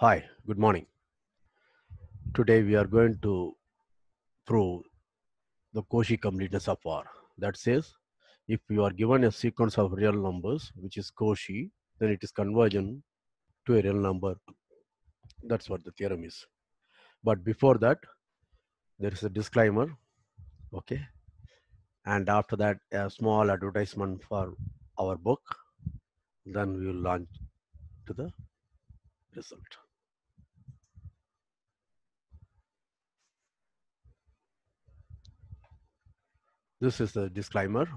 Hi, good morning. Today we are going to prove the Cauchy completeness of R. That says, if you are given a sequence of real numbers, which is Cauchy, then it is convergent to a real number. That's what the theorem is. But before that, there is a disclaimer, okay? And after that, a small advertisement for our book. Then we will launch to the result. This is the disclaimer.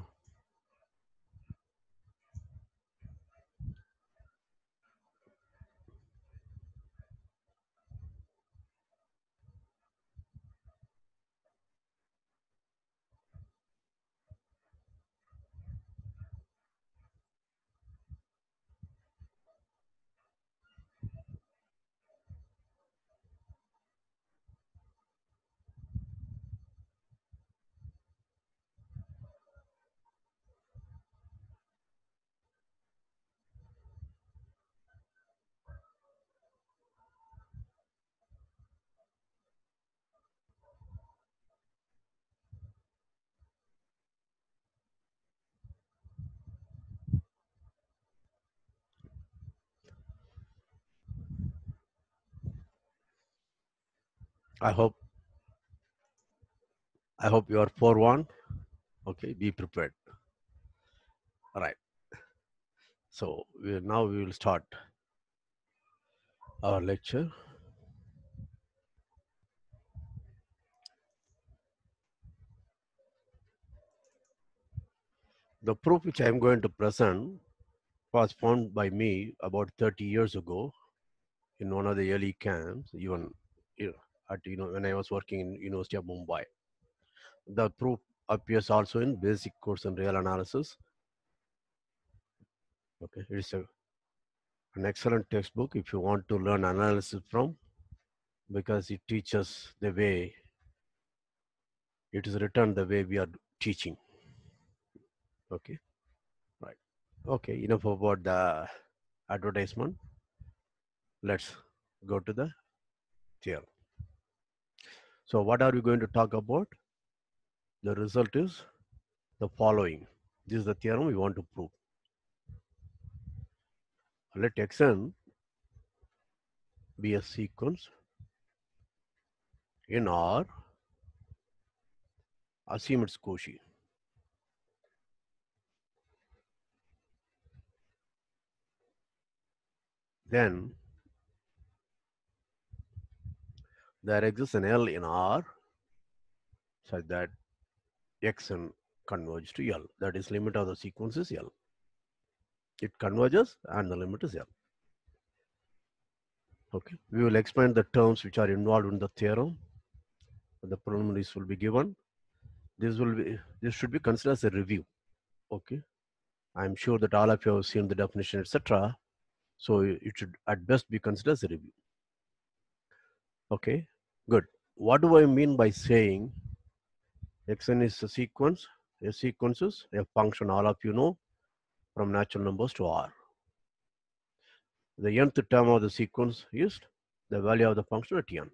I hope I hope you are forewarned. Okay, be prepared. All right. So we now we will start our lecture. The proof which I am going to present was found by me about 30 years ago in one of the early camps, even at you know when I was working in University of Mumbai. The proof appears also in basic course in real analysis. Okay, it's a, an excellent textbook if you want to learn analysis from because it teaches the way it is written the way we are teaching. Okay, right. Okay, enough about the advertisement. Let's go to the theorem. So what are we going to talk about? The result is the following. This is the theorem we want to prove. Let xn be a sequence in R, assume it's Cauchy. Then there exists an L in R such that Xn converges to L. That is limit of the sequence is L. It converges and the limit is L. Okay, we will explain the terms which are involved in the theorem. The preliminaries will be given. This will be this should be considered as a review. Okay, I'm sure that all of you have seen the definition, etc. So it should at best be considered as a review. Okay, Good. What do I mean by saying xn is a sequence? A sequence is a function, all of you know, from natural numbers to r. The nth term of the sequence is the value of the function at n.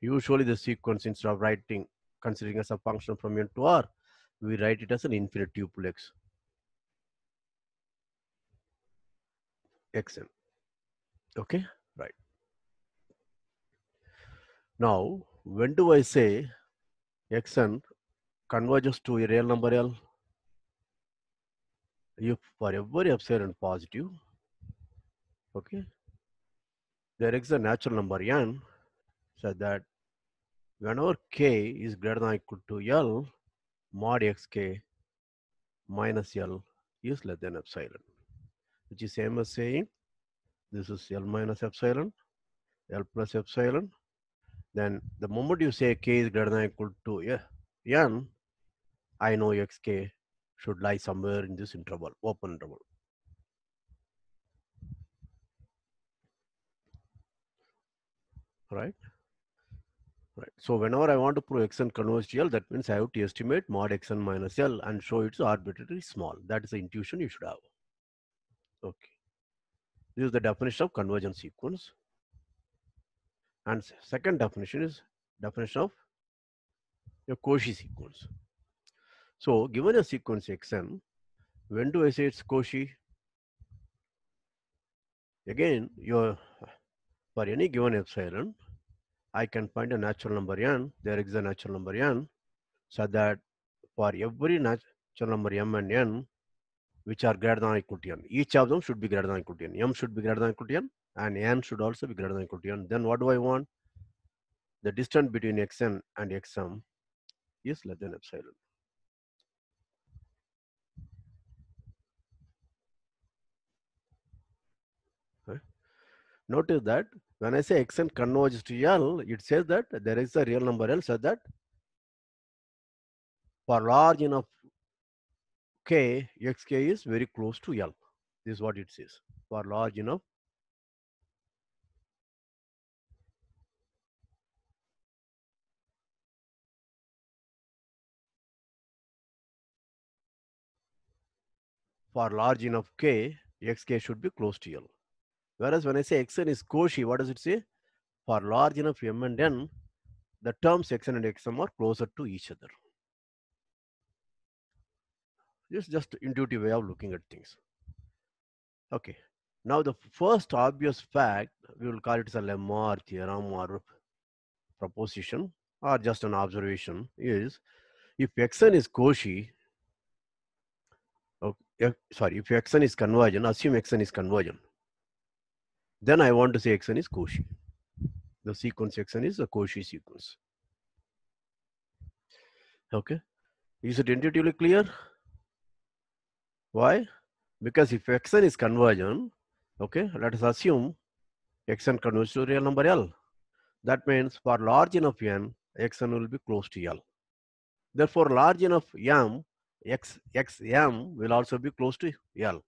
Usually the sequence, instead of writing, considering as a function from n to r, we write it as an infinite duplex. xn. Okay. Now, when do I say xn converges to a real number L? If for every epsilon positive, okay, there is a natural number n so that whenever k is greater than equal to L, mod xk minus L is less than epsilon, which is same as saying this is L minus epsilon, L plus epsilon, then the moment you say k is greater than equal to yeah, n, I know xk should lie somewhere in this interval, open interval. Right? Right. So whenever I want to prove xn converges to L, that means I have to estimate mod xn minus L and show it's arbitrarily small. That is the intuition you should have. Okay. This is the definition of convergence sequence. And second definition is definition of a Cauchy sequence. So given a sequence xn, when do I say it's Cauchy? Again, your for any given epsilon, I can find a natural number n. There is a natural number n, so that for every natural number m and n, which are greater than or equal to n, each of them should be greater than or equal to n. m should be greater than or equal to n, and n should also be greater than equal to n. Then what do I want? The distance between xn and xm is less than epsilon. Notice that when I say xn converges to L, it says that there is a real number L, such that for large enough k, xk is very close to L. This is what it says for large enough for large enough k, xk should be close to L. Whereas when I say xn is Cauchy, what does it say? For large enough m and n, the terms xn and xm are closer to each other. This is just intuitive way of looking at things. Okay. Now the first obvious fact, we will call it as a lemma or theorem or proposition or just an observation is if xn is Cauchy, okay, sorry, if action is conversion, assume action is conversion. Then I want to say action is Cauchy. The sequence action is a Cauchy sequence. Okay. Is it intuitively clear? Why? Because if action is conversion, okay, let us assume action converges to real number L. That means for large enough n, action will be close to L. Therefore, large enough m X X M will also be close to l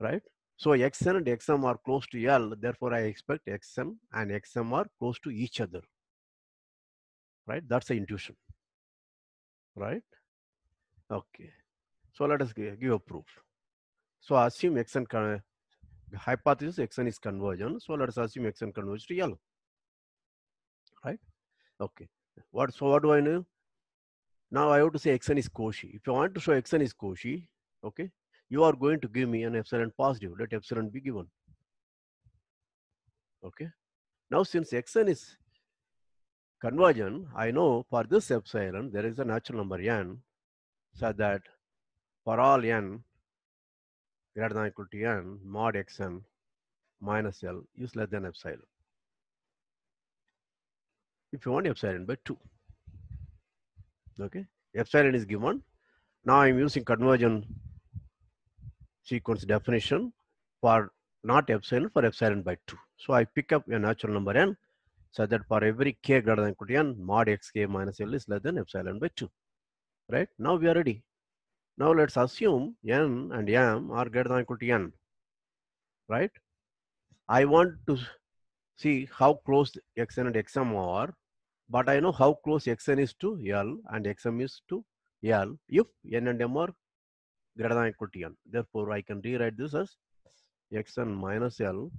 right so xn and xm are close to l therefore i expect xm and xm are close to each other right that's the intuition right okay so let us give, give a proof so assume xn hypothesis xn is convergent so let us assume xn converges to l right okay what so what do i know now I have to say xn is Cauchy. If you want to show xn is Cauchy, okay, you are going to give me an epsilon positive. Let epsilon be given. Okay. Now since xn is convergent, I know for this epsilon there is a natural number n, so that for all n greater than equal to n, mod xn minus l is less than epsilon. If you want epsilon by 2 okay epsilon is given now i'm using conversion sequence definition for not epsilon for epsilon by 2 so i pick up a natural number n so that for every k greater than equal to n mod xk minus l is less than epsilon by 2 right now we are ready now let's assume n and m are greater than equal to n right i want to see how close xn and xm are but I know how close xn is to L and xm is to L if n and m are greater than equal to n. Therefore, I can rewrite this as xn minus L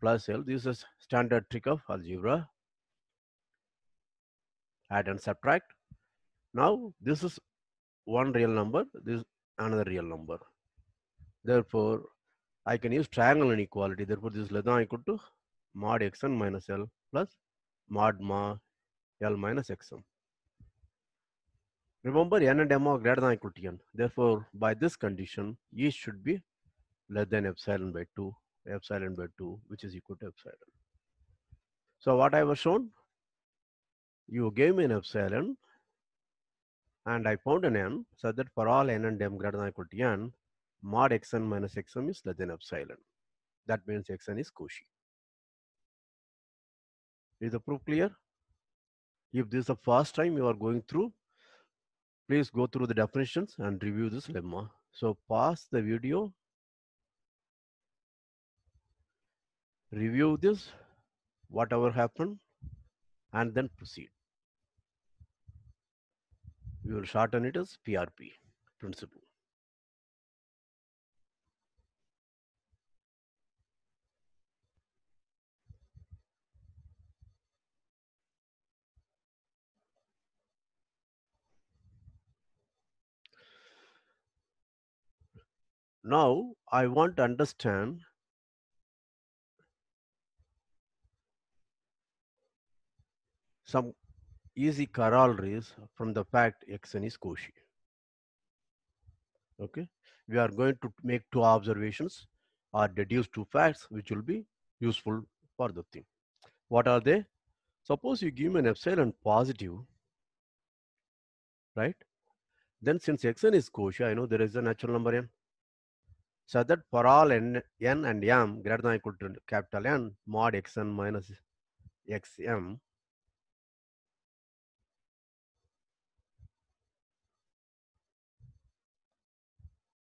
plus L. This is standard trick of algebra. Add and subtract. Now, this is one real number, this another real number. Therefore, I can use triangle inequality. Therefore, this is less than equal to mod xn minus L plus mod ma L minus xm. Remember n and m are greater than equal to n. Therefore, by this condition, E should be less than epsilon by 2, epsilon by 2, which is equal to epsilon. So what I was shown, you gave me an epsilon and I found an n so that for all n and m greater than equal to n, mod xn minus xm is less than epsilon. That means xn is Cauchy. Is the proof clear? If this is the first time you are going through, please go through the definitions and review this lemma. So pause the video, review this, whatever happened, and then proceed. We will shorten it as PRP principle. Now I want to understand some easy corollaries from the fact xn is Cauchy. Okay, we are going to make two observations or deduce two facts which will be useful for the thing. What are they? Suppose you give me an epsilon positive, right? Then since xn is Cauchy, I know there is a natural number m so that for all n, n and m greater than equal to capital N mod xn minus xm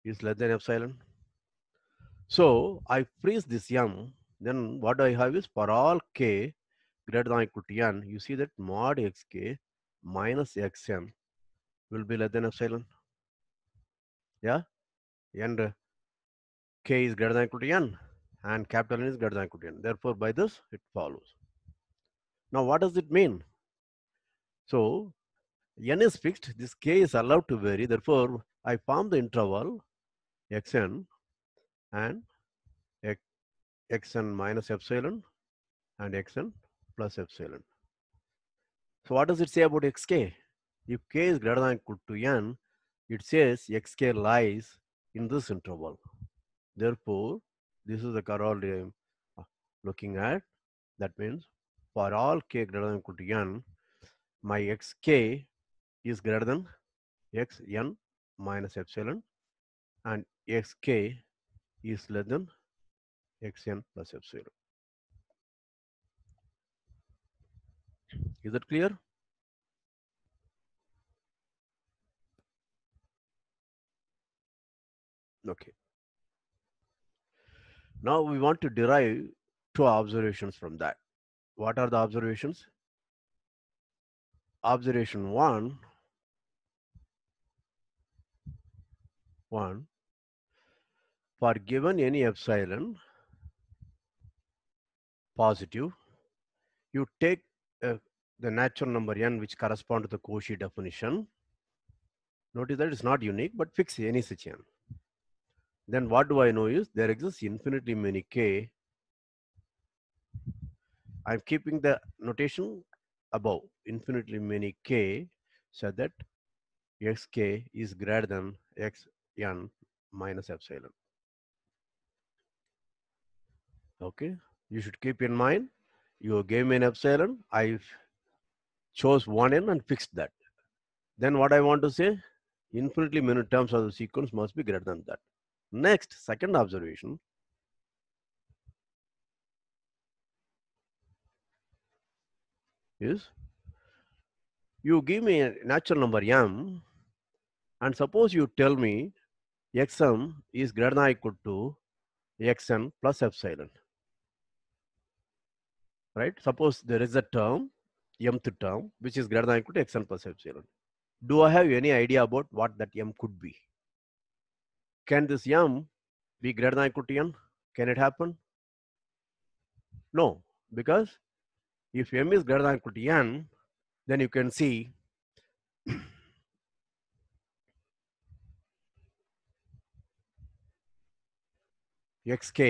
is less than epsilon. So I freeze this m, then what I have is for all k greater than equal to n, you see that mod xk minus xm will be less than epsilon. Yeah, and K is greater than equal to N and capital N is greater than equal to N. Therefore, by this, it follows. Now, what does it mean? So, N is fixed. This K is allowed to vary. Therefore, I form the interval Xn and Xn minus epsilon and Xn plus epsilon. So, what does it say about Xk? If K is greater than equal to N, it says Xk lies in this interval. Therefore, this is the corollary I'm uh, looking at. That means for all k greater than equal to n, my xk is greater than xn minus epsilon and xk is less than xn plus epsilon. Is that clear? Okay. Now we want to derive two observations from that. What are the observations? Observation one, one, for given any epsilon positive, you take uh, the natural number n which correspond to the Cauchy definition. Notice that it's not unique, but fix any such n then what do I know is there exists infinitely many k. I'm keeping the notation above infinitely many k so that xk is greater than xn minus epsilon. Okay, you should keep in mind you gave me an epsilon. I chose one n and fixed that. Then what I want to say, infinitely many terms of the sequence must be greater than that. Next, second observation. Is you give me a natural number m and suppose you tell me xm is greater than equal to xn plus epsilon. Right? Suppose there is a term, mth term, which is greater than equal to xn plus epsilon. Do I have any idea about what that m could be? Can this ym be greater than equal to n? Can it happen? No, because if m is greater than equal to n, then you can see xk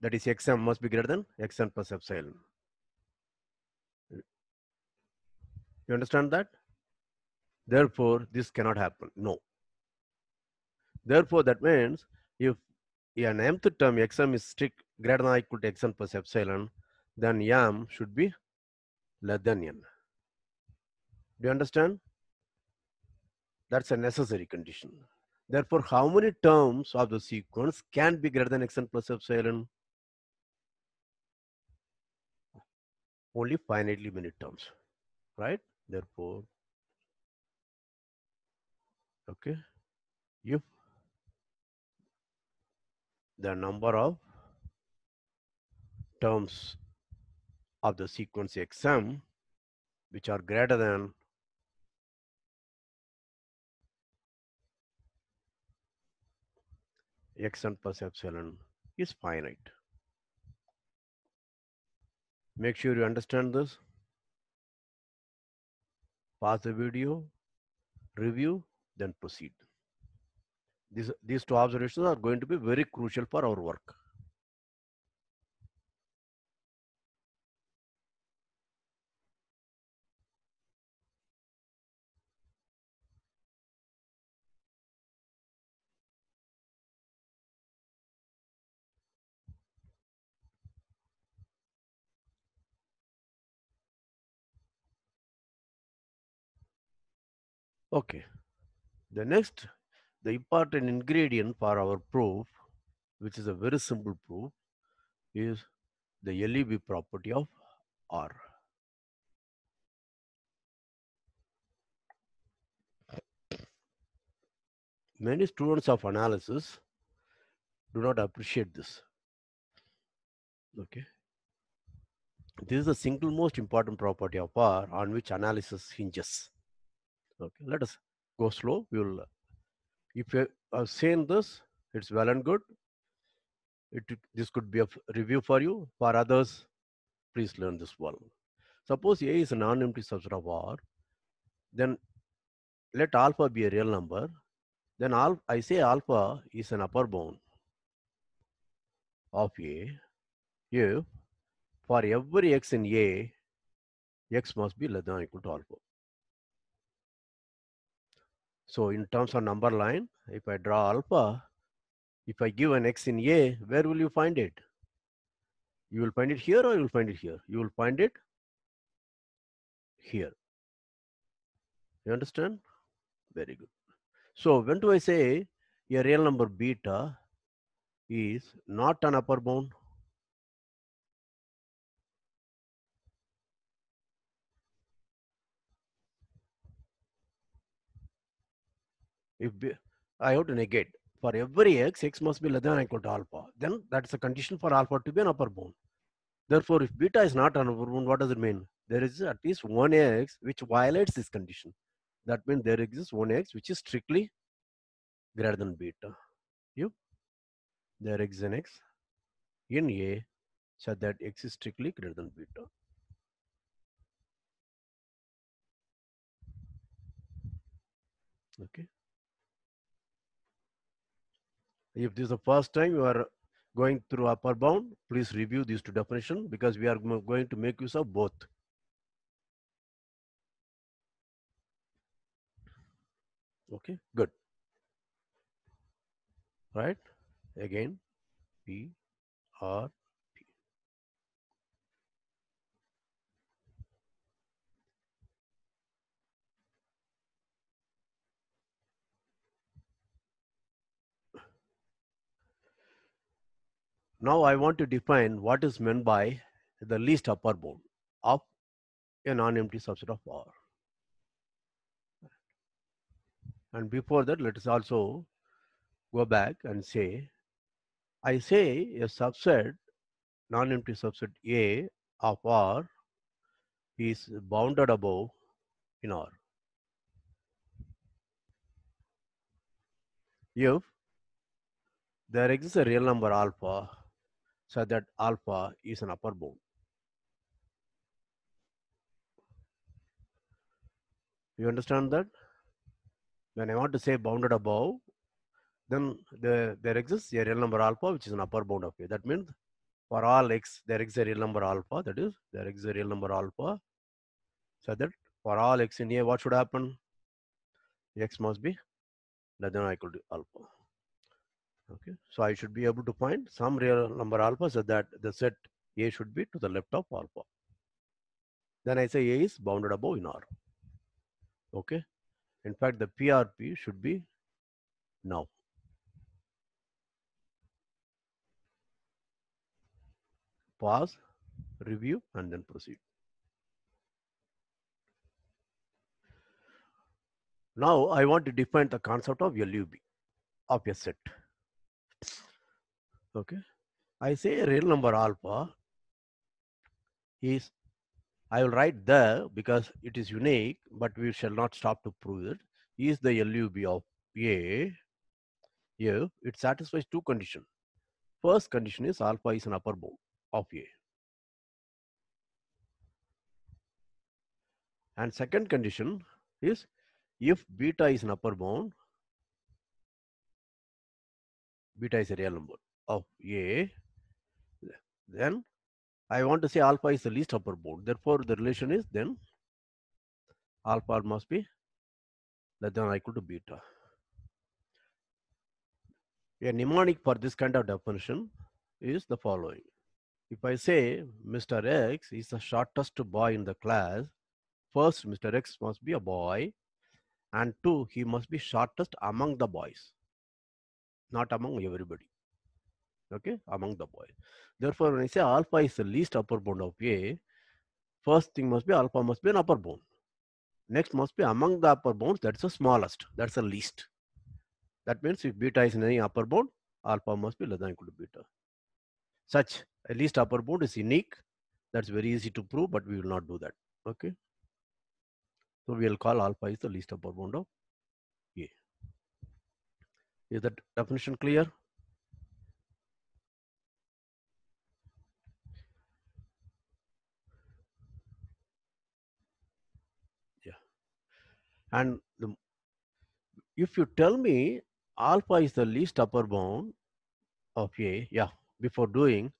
that is xm must be greater than xn plus epsilon. You understand that? Therefore, this cannot happen. No. Therefore, that means if an mth term xm is strict greater than or equal to xn plus epsilon, then m should be less than n. Do you understand? That's a necessary condition. Therefore, how many terms of the sequence can be greater than xn plus epsilon? Only finitely many terms, right? Therefore, okay, if the number of terms of the sequence XM which are greater than xn plus epsilon is finite. Make sure you understand this. Pause the video, review, then proceed. These, these two observations are going to be very crucial for our work. Okay. The next the important ingredient for our proof, which is a very simple proof, is the LEB property of R. Many students of analysis do not appreciate this. Okay. This is the single most important property of R on which analysis hinges. Okay, let us go slow. We will if you have seen this it's well and good it this could be a review for you for others please learn this one suppose a is a non-empty subset of r then let alpha be a real number then alpha, i say alpha is an upper bound of a if for every x in a x must be less than or equal to alpha so in terms of number line, if I draw alpha, if I give an x in A, where will you find it? You will find it here or you will find it here? You will find it here. You understand? Very good. So when do I say a real number beta is not an upper bound? If I have to negate. For every x, x must be less than or equal to alpha. Then that's a condition for alpha to be an upper bound. Therefore, if beta is not an upper bound, what does it mean? There is at least one x which violates this condition. That means there exists one x which is strictly greater than beta. You, there exists an x in A so that x is strictly greater than beta. Okay. If this is the first time you are going through upper bound, please review these two definitions because we are going to make use of both. Okay, good. Right? Again, P, R, Now I want to define what is meant by the least upper bound of a non-empty subset of R. And before that, let us also go back and say, I say a subset, non-empty subset A of R is bounded above in R. If there exists a real number alpha so that alpha is an upper bound. You understand that? When I want to say bounded above, then there, there exists a real number alpha, which is an upper bound of A. That means for all x, there exists a real number alpha. That is, there exists a real number alpha. So that for all x in A, what should happen? x must be less than or equal to alpha. Okay, so I should be able to find some real number alpha so that the set A should be to the left of alpha. Then I say A is bounded above in R. Okay, in fact, the PRP should be now. Pause, review, and then proceed. Now I want to define the concept of LUB of a set. Okay. I say real number alpha is, I will write there because it is unique, but we shall not stop to prove it, is the LUB of A. Here, it satisfies two conditions. First condition is alpha is an upper bound of A. And second condition is if beta is an upper bound, beta is a real number of oh, A, then I want to say alpha is the least upper bound. Therefore, the relation is then alpha must be less than or equal to beta. A mnemonic for this kind of definition is the following. If I say Mr. X is the shortest boy in the class, first Mr. X must be a boy and two, he must be shortest among the boys not among everybody okay among the boys therefore when i say alpha is the least upper bound of a first thing must be alpha must be an upper bound next must be among the upper bounds that's the smallest that's the least that means if beta is in any upper bound alpha must be less than equal to beta such at least upper bound is unique that's very easy to prove but we will not do that okay so we will call alpha is the least upper bound of is the definition clear? Yeah. And the, if you tell me alpha is the least upper bound of A, yeah, before doing,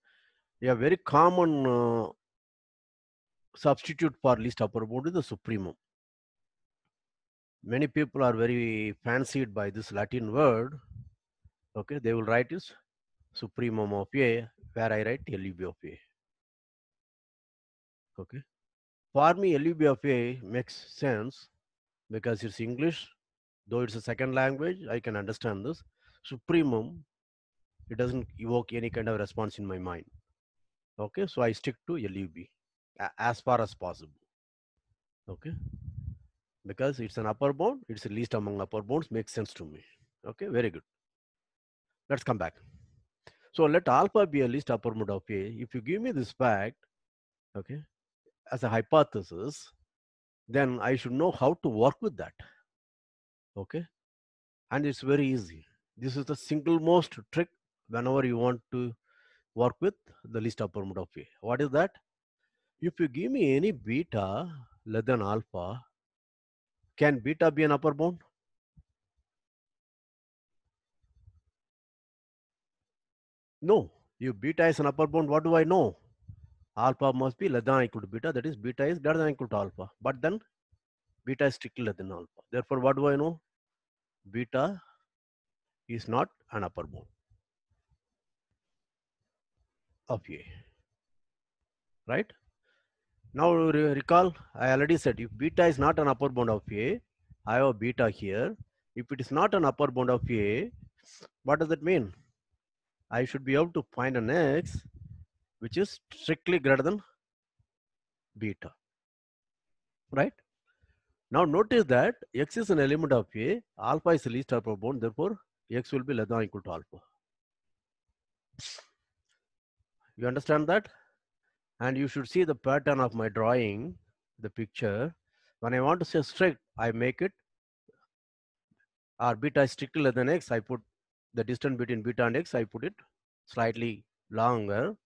yeah, very common uh, substitute for least upper bound is the supremum many people are very fancied by this Latin word. Okay, they will write is supremum of A, where I write LUB of A. Okay. For me, LUB of A makes sense because it's English, though it's a second language, I can understand this. Supremum, it doesn't evoke any kind of response in my mind. Okay, so I stick to LUB as far as possible. Okay because it's an upper bound, it's least among upper bounds, makes sense to me. Okay, very good. Let's come back. So let alpha be a least upper bound of A. If you give me this fact, okay, as a hypothesis, then I should know how to work with that. Okay, and it's very easy. This is the single most trick whenever you want to work with the least upper bound of A. What is that? If you give me any beta less than alpha, can beta be an upper bound? No. If beta is an upper bound, what do I know? Alpha must be less than equal to beta. That is, beta is greater than equal to alpha. But then, beta is strictly less than alpha. Therefore, what do I know? Beta is not an upper bound of A. Right? Now recall, I already said if beta is not an upper bound of A, I have a beta here. If it is not an upper bound of A, what does that mean? I should be able to find an X which is strictly greater than beta, right? Now notice that X is an element of A, alpha is the least upper bound, therefore X will be less than or equal to alpha. You understand that? and you should see the pattern of my drawing, the picture. When I want to say strict, I make it, or beta is stricter than x, I put the distance between beta and x, I put it slightly longer,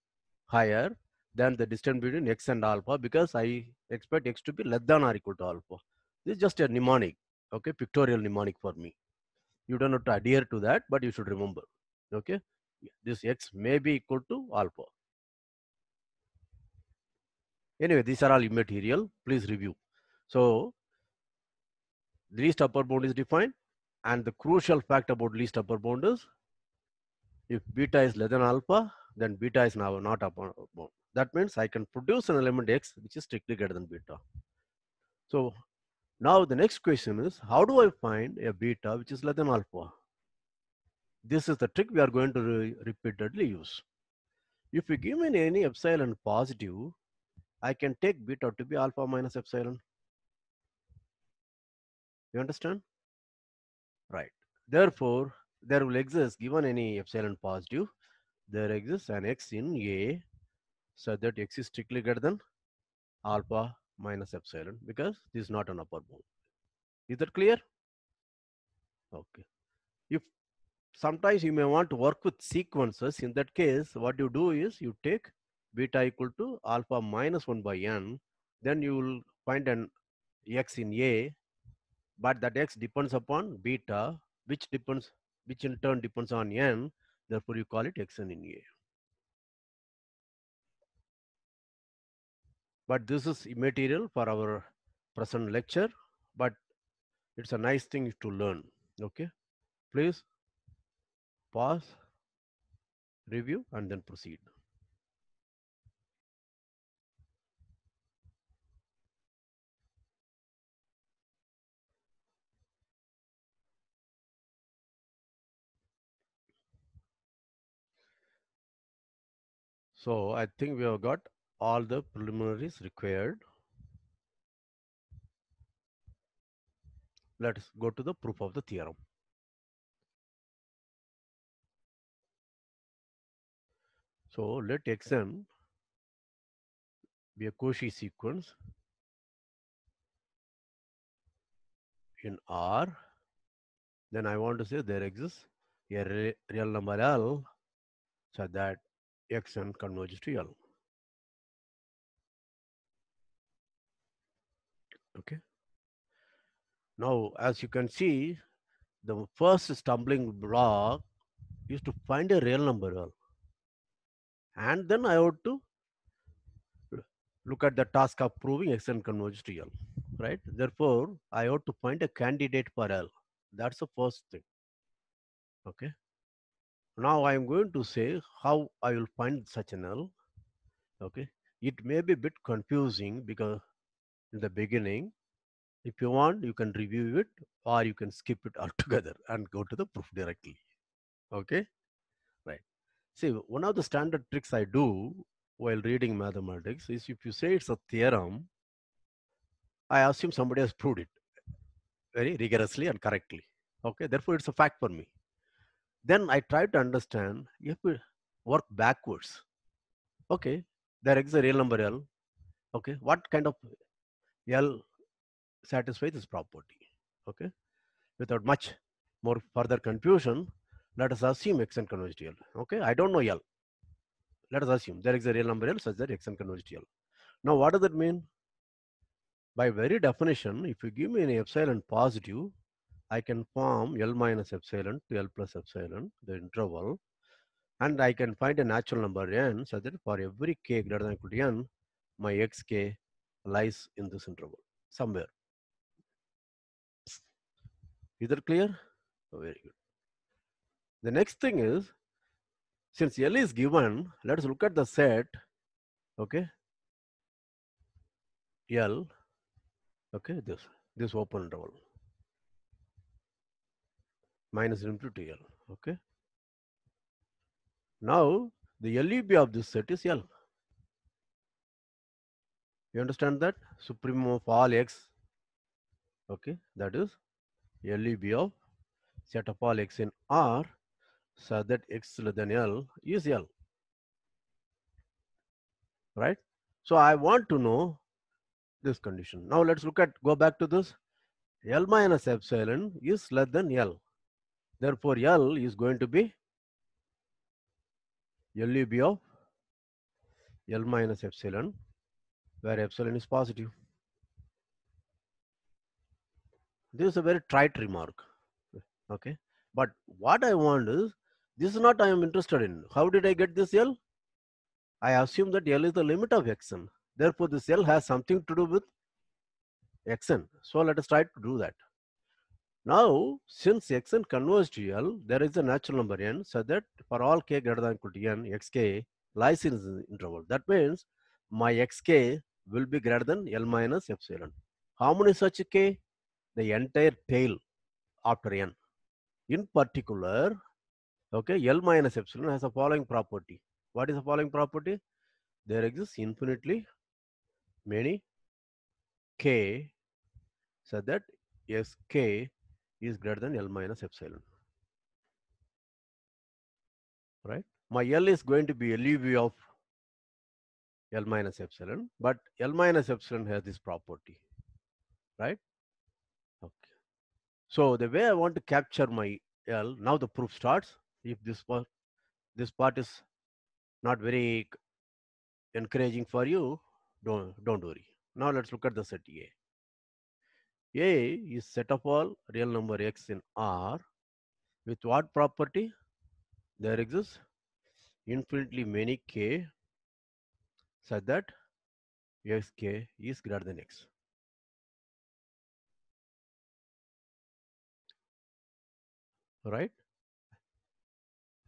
higher than the distance between x and alpha because I expect x to be less than or equal to alpha. This is just a mnemonic, okay, pictorial mnemonic for me. You don't have to adhere to that, but you should remember, okay. This x may be equal to alpha. Anyway, these are all immaterial. Please review. So the least upper bound is defined and the crucial fact about least upper bound is if beta is less than alpha, then beta is now not upper bound. That means I can produce an element x which is strictly greater than beta. So now the next question is how do I find a beta which is less than alpha? This is the trick we are going to re repeatedly use. If we me any epsilon positive, I can take beta to be alpha minus epsilon. You understand? Right. Therefore, there will exist, given any epsilon positive, there exists an x in A so that x is strictly greater than alpha minus epsilon because this is not an upper bound. Is that clear? Okay. If sometimes you may want to work with sequences, in that case, what you do is you take beta equal to alpha minus 1 by n, then you will find an x in A, but that x depends upon beta, which depends, which in turn depends on n, therefore you call it xn in A. But this is immaterial for our present lecture, but it's a nice thing to learn, okay? Please pause, review and then proceed. So I think we have got all the preliminaries required. Let's go to the proof of the theorem. So let xm be a Cauchy sequence in R. Then I want to say there exists a real number L such that X converges to L. Okay. Now, as you can see, the first stumbling block is to find a real number L. And then I have to look at the task of proving X converges to L, right? Therefore, I have to find a candidate for L. That's the first thing, okay? Now I am going to say how I will find such a null. Okay, it may be a bit confusing because in the beginning, if you want, you can review it or you can skip it altogether and go to the proof directly. Okay, right. See, one of the standard tricks I do while reading mathematics is if you say it's a theorem, I assume somebody has proved it very rigorously and correctly. Okay, therefore it's a fact for me. Then I try to understand if we work backwards. Okay, there exists a real number L. Okay, what kind of L satisfies this property? Okay, without much more further confusion, let us assume xn converges to L. Okay, I don't know L. Let us assume there exists a real number L such that xn converges to L. Now, what does that mean? By very definition, if you give me an epsilon positive, I can form L minus epsilon to L plus epsilon, the interval, and I can find a natural number n so that for every k greater than equal to n, my xk lies in this interval somewhere. Is that clear? Oh, very good. The next thing is, since L is given, let us look at the set, okay? L, okay, this, this open interval minus into TL. Okay. Now the LUB of this set is L. You understand that? Supremum of all X. Okay, that is LUB of set of all X in R so that X less than L is L. Right? So I want to know this condition. Now let's look at, go back to this. L minus epsilon is less than L. Therefore, L is going to be LUB of L minus epsilon, where epsilon is positive. This is a very trite remark. Okay. But what I want is, this is not I am interested in. How did I get this L? I assume that L is the limit of xn. Therefore, this L has something to do with xn. So let us try to do that. Now, since xn converges to L, there is a natural number n, so that for all k greater than equal to n, xk lies in the interval. That means my xk will be greater than L minus epsilon. How many such k? The entire tail after n. In particular, okay, L minus epsilon has a following property. What is the following property? There exists infinitely many k so that xk is greater than L minus epsilon. Right? My L is going to be LUV of L minus epsilon, but L minus epsilon has this property. Right? Okay. So the way I want to capture my L, now the proof starts. If this part, this part is not very encouraging for you, don't, don't worry. Now let's look at the set A. A is set of all real number x in R with what property? There exists infinitely many k such that xk is greater than x. Right?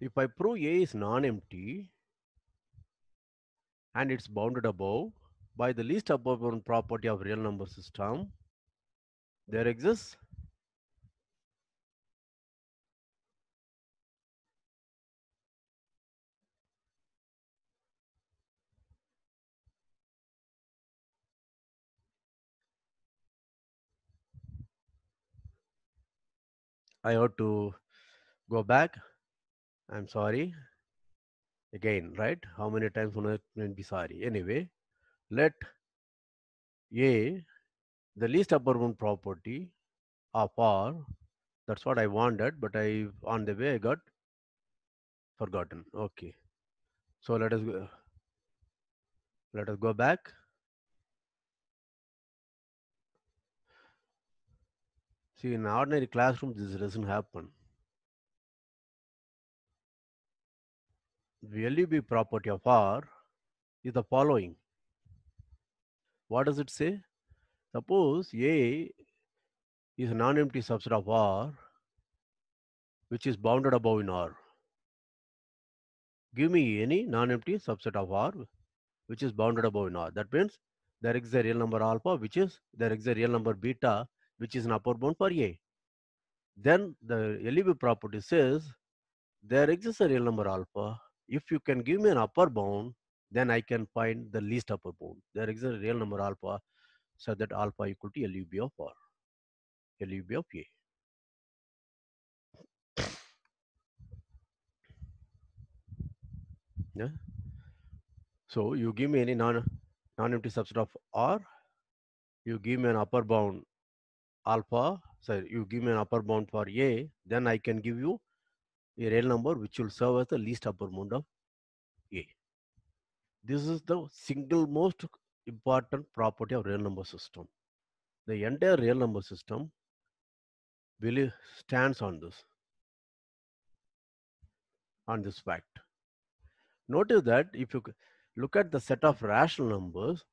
If I prove A is non-empty and it's bounded above by the least above property of real number system, there exists I ought to go back. I'm sorry. Again, right? How many times will I be sorry? Anyway, let A the least upper bound property of R. That's what I wanted, but I on the way I got forgotten. Okay. So let us go, let us go back. See, in ordinary classroom, this doesn't happen. The LUB property of R is the following. What does it say? Suppose A is a non-empty subset of R, which is bounded above in R. Give me any non-empty subset of R, which is bounded above in R. That means there exists a real number alpha, which is there exists a real number beta, which is an upper bound for A. Then the LEB property says there exists a real number alpha. If you can give me an upper bound, then I can find the least upper bound. There exists a real number alpha so that alpha equal to LUB of R, LUB of A. Yeah. So you give me any non non-empty subset of R, you give me an upper bound alpha, sorry, you give me an upper bound for A, then I can give you a real number which will serve as the least upper bound of A. This is the single most important property of real number system. The entire real number system really stands on this, on this fact. Notice that if you look at the set of rational numbers,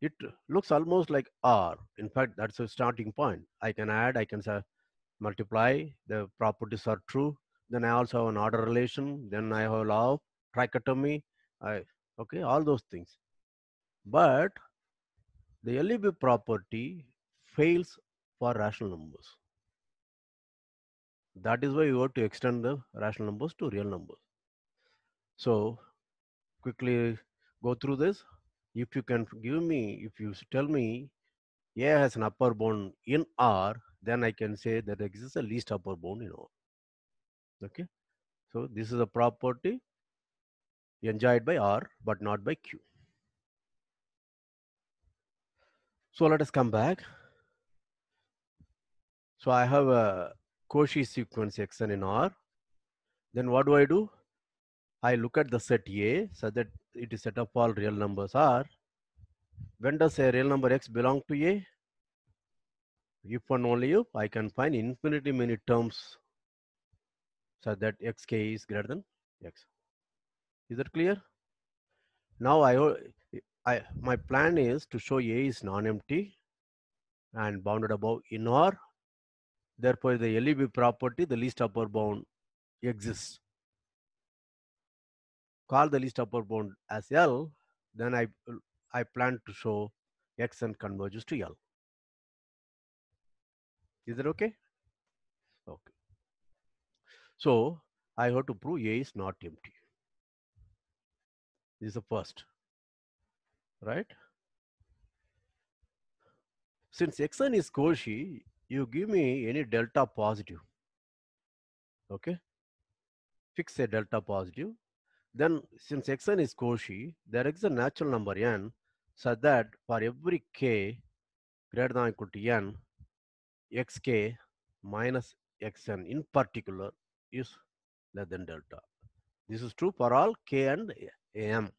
it looks almost like R. In fact, that's a starting point. I can add, I can say multiply, the properties are true. Then I also have an order relation. Then I have law trichotomy. I, okay, all those things. But the LEB property fails for rational numbers. That is why you have to extend the rational numbers to real numbers. So quickly go through this. If you can give me, if you tell me A has an upper bound in R, then I can say that exists a least upper bound in R. Okay. So this is a property enjoyed by R but not by Q. So let us come back. So I have a Cauchy sequence xn in R. Then what do I do? I look at the set A so that it is set up all real numbers R. When does a real number X belong to A? If and only if I can find infinitely many terms so that xk is greater than x. Is that clear? Now I I my plan is to show A is non-empty and bounded above in R. Therefore, the LEB property, the least upper bound exists. Call the least upper bound as L. Then I I plan to show X and converges to L. Is that okay? Okay. So I have to prove A is not empty. This is the first right? Since xn is Cauchy, you give me any delta positive, okay? Fix a delta positive. Then since xn is Cauchy, there is a natural number n such that for every k greater than or equal to n, xk minus xn in particular is less than delta. This is true for all k and m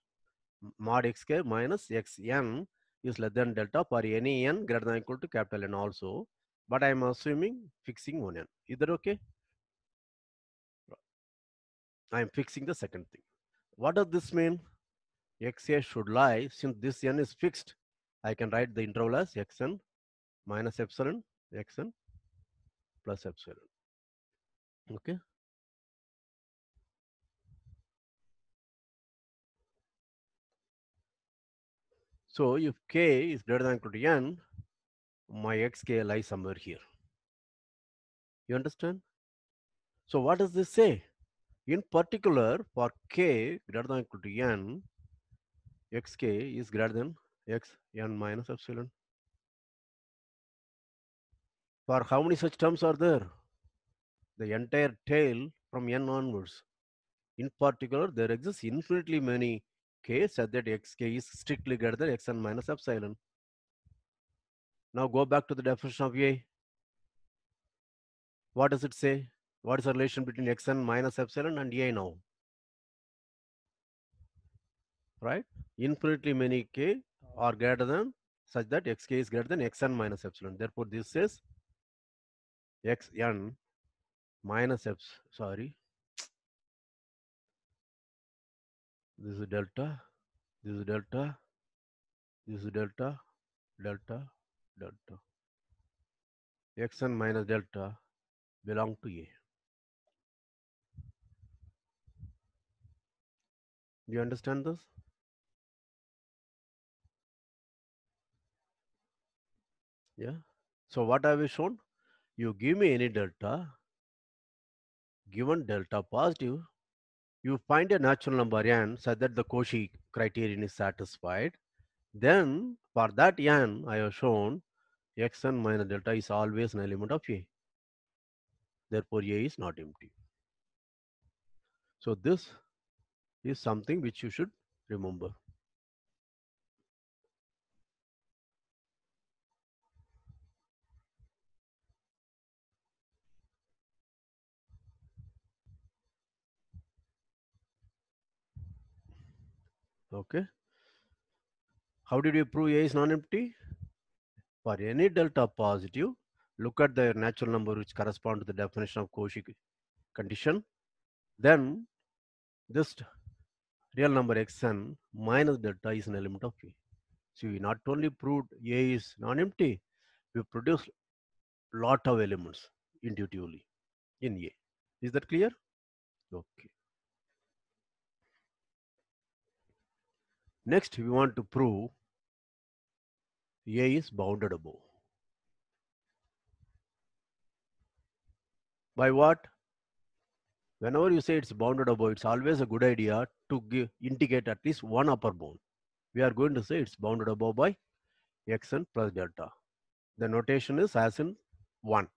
mod xk minus xn is less than delta for any n greater than equal to capital N also. But I am assuming fixing one n. Is that okay? I am fixing the second thing. What does this mean? xa should lie since this n is fixed. I can write the interval as xn minus epsilon xn plus epsilon. Okay. So if k is greater than equal to n, my xk lies somewhere here. You understand? So what does this say? In particular, for k greater than equal to n, xk is greater than x n minus epsilon. For how many such terms are there? The entire tail from n onwards. In particular, there exists infinitely many k said that xk is strictly greater than xn minus epsilon. Now go back to the definition of A. What does it say? What is the relation between xn minus epsilon and A now? Right? Infinitely many k are greater than such that xk is greater than xn minus epsilon. Therefore, this is xn minus epsilon, sorry, this is delta, this is delta, this is delta, delta, delta. X and minus delta belong to A. Do you understand this? Yeah. So what have we shown? You give me any delta, given delta positive, you find a natural number n such that the Cauchy criterion is satisfied. Then for that n, I have shown xn minus delta is always an element of A. Therefore, A is not empty. So this is something which you should remember. Okay. How did you prove A is non-empty? For any delta positive, look at the natural number which correspond to the definition of Cauchy condition. Then this real number xn minus delta is an element of P. So we not only proved A is non-empty, we produced lot of elements intuitively in A. Is that clear? Okay. Next, we want to prove A is bounded above. By what? Whenever you say it's bounded above, it's always a good idea to give, indicate at least one upper bound. We are going to say it's bounded above by xn plus delta. The notation is as in 1.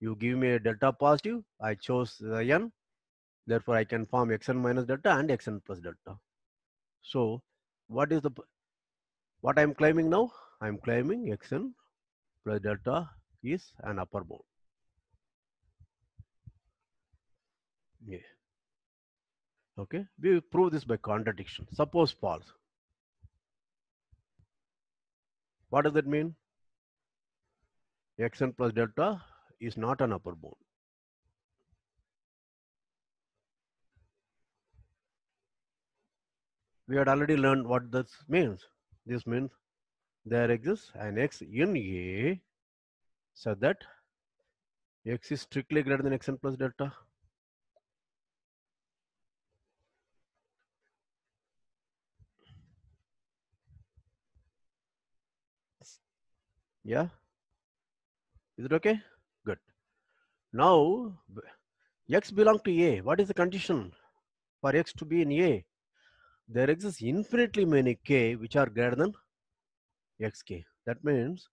You give me a delta positive, I chose the n, therefore I can form xn minus delta and xn plus delta. So what is the what I'm claiming now? I'm claiming xn plus delta is an upper bound. Yeah. Okay, we prove this by contradiction. Suppose false. What does that mean? xn plus delta is not an upper bound. we had already learned what this means. This means there exists an x in A so that x is strictly greater than xn plus delta. Yeah. Is it okay? Good. Now, x belong to A. What is the condition for x to be in A? there exists infinitely many k which are greater than xk. That means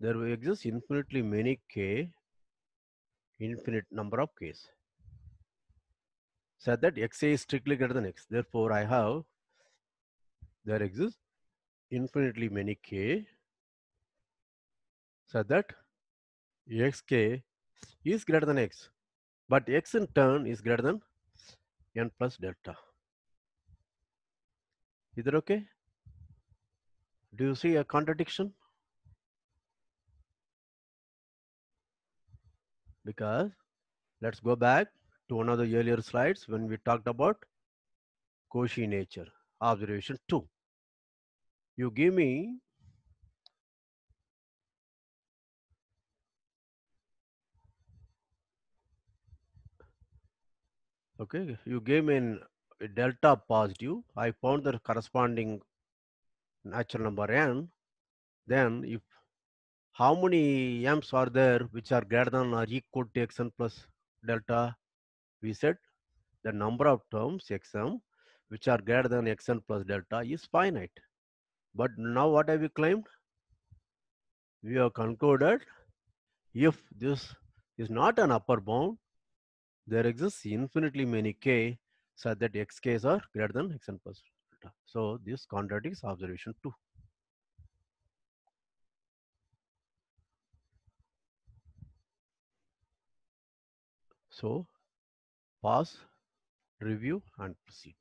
there will exist infinitely many k, infinite number of k's. Said so that xa is strictly greater than x. Therefore, I have there exists infinitely many k so that xk is greater than x but x in turn is greater than n plus delta is that okay? Do you see a contradiction? Because let's go back to one of the earlier slides when we talked about Cauchy nature, observation 2. You give me okay you gave me an delta positive, I found the corresponding natural number n. Then if how many m's are there which are greater than or equal to xn plus delta, we said the number of terms xm which are greater than xn plus delta is finite. But now what have we claimed? We have concluded if this is not an upper bound, there exists infinitely many k such that xk's are greater than xn plus delta. So this contradicts observation 2. So pause, review and proceed.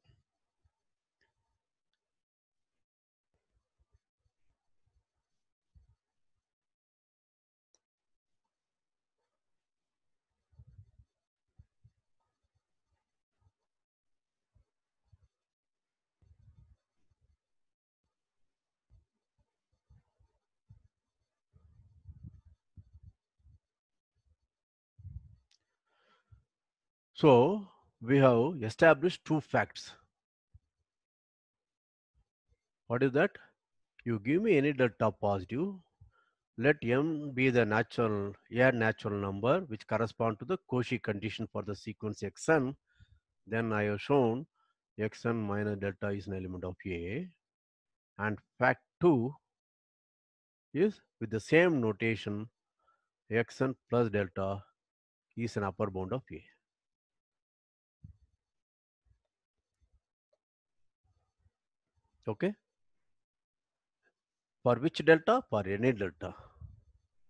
So we have established two facts. What is that? You give me any delta positive, let m be the natural, a natural number which correspond to the Cauchy condition for the sequence xn. Then I have shown xn minus delta is an element of a. And fact 2 is with the same notation xn plus delta is an upper bound of a. okay for which delta for any delta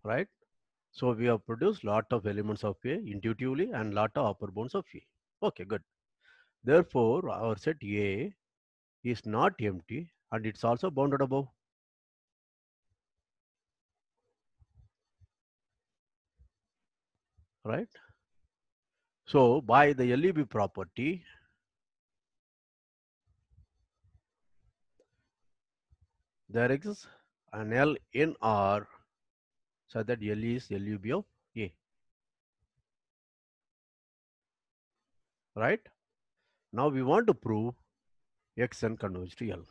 right so we have produced lot of elements of a intuitively and lot of upper bounds of a okay good therefore our set a is not empty and it's also bounded above right so by the leb property There exists an L in R so that L is LUB of A. Right? Now we want to prove Xn converges to L.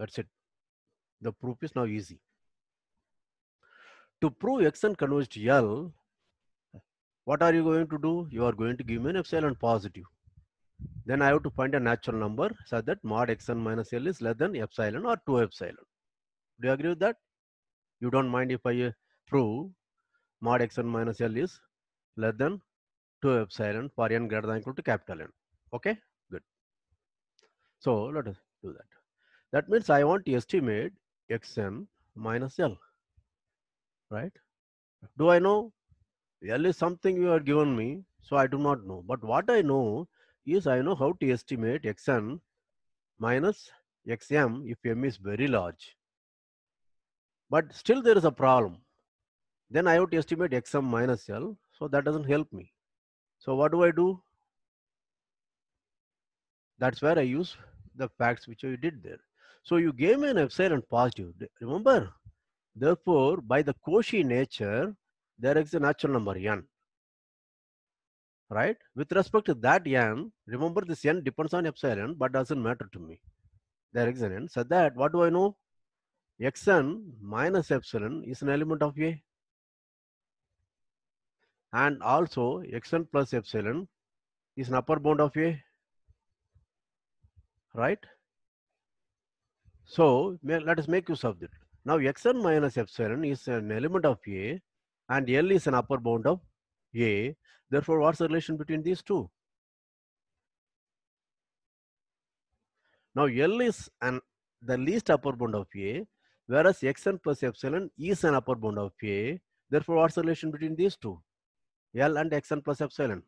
That's it. The proof is now easy. To prove Xn converges to L, what are you going to do? You are going to give me an epsilon positive. Then I have to find a natural number such that mod xn minus L is less than epsilon or 2 epsilon. Do you agree with that? You don't mind if I uh, prove mod xn minus L is less than 2 epsilon for n greater than equal to capital N. Okay, good. So let us do that. That means I want to estimate xn minus L, right? Do I know L is something you are given me, so I do not know. But what I know is I know how to estimate xn minus xm if m is very large. But still there is a problem. Then I have to estimate xm minus l. So that doesn't help me. So what do I do? That's where I use the facts which I did there. So you gave me an epsilon positive. Remember, therefore, by the Cauchy nature, there is a natural number n right? With respect to that n, remember this n depends on epsilon, but doesn't matter to me. There is an n. So that, what do I know? xn minus epsilon is an element of A. And also xn plus epsilon is an upper bound of A. Right? So let us make use of it. Now xn minus epsilon is an element of A and L is an upper bound of a. Therefore, what's the relation between these two? Now, L is an, the least upper bound of A, whereas Xn plus epsilon is an upper bound of A. Therefore, what's the relation between these two? L and Xn plus epsilon.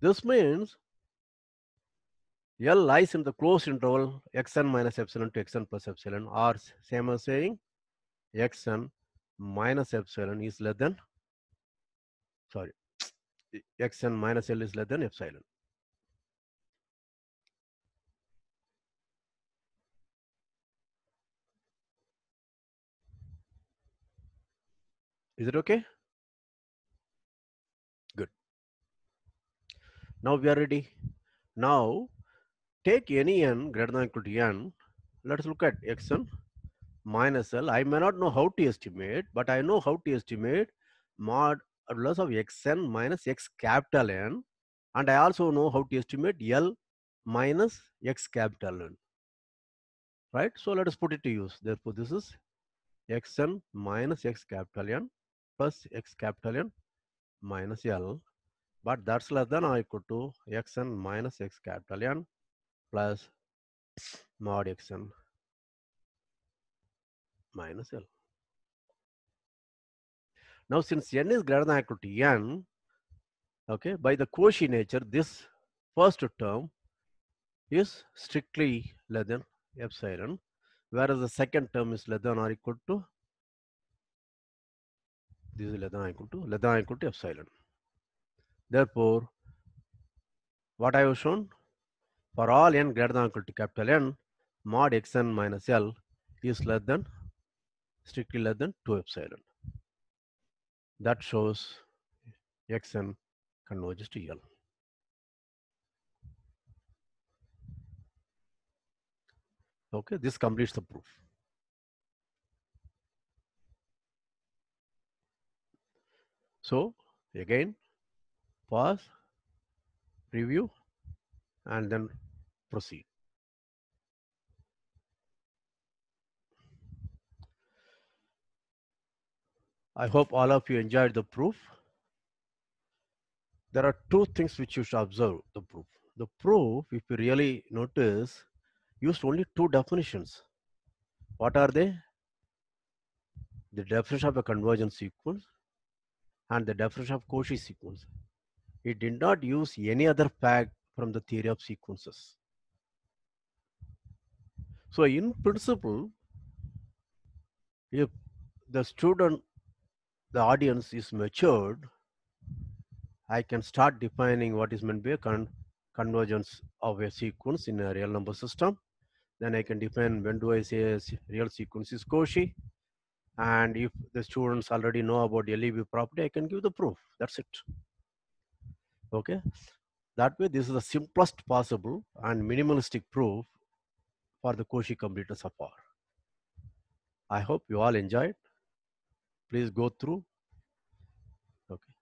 This means L lies in the closed interval xn minus epsilon to xn plus epsilon or same as saying xn minus epsilon is less than sorry xn minus l is less than epsilon Is it okay? Good. Now we are ready. Now take any n greater than equal to n. Let's look at xn minus L. I may not know how to estimate, but I know how to estimate modulus of xn minus x capital N. And I also know how to estimate L minus x capital N. Right? So let us put it to use. Therefore, this is xn minus x capital N plus x capital N minus L. But that's less than or equal to xn minus x capital N plus mod xn minus L. Now, since n is greater than equal to n, okay, by the Cauchy nature, this first term is strictly less than epsilon, whereas the second term is less than or equal to this is less than equal to less than equal to epsilon. Therefore, what I have shown for all n greater than equal to capital N, mod xn minus L is less than strictly less than 2 epsilon. That shows xn converges to L. Okay, this completes the proof. So again, pause, preview, and then proceed. I hope all of you enjoyed the proof. There are two things which you should observe the proof. The proof, if you really notice, used only two definitions. What are they? The definition of a convergence sequence and the definition of Cauchy sequence. It did not use any other fact from the theory of sequences. So in principle, if the student the audience is matured, I can start defining what is meant by a con convergence of a sequence in a real number system. Then I can define when do I say a real sequence is Cauchy. And if the students already know about the LEB property, I can give the proof. That's it. Okay. That way, this is the simplest possible and minimalistic proof for the Cauchy completeness of R. I hope you all enjoyed please go through okay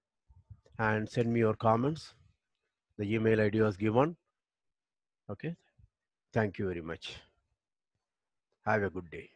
and send me your comments the email id was given okay thank you very much have a good day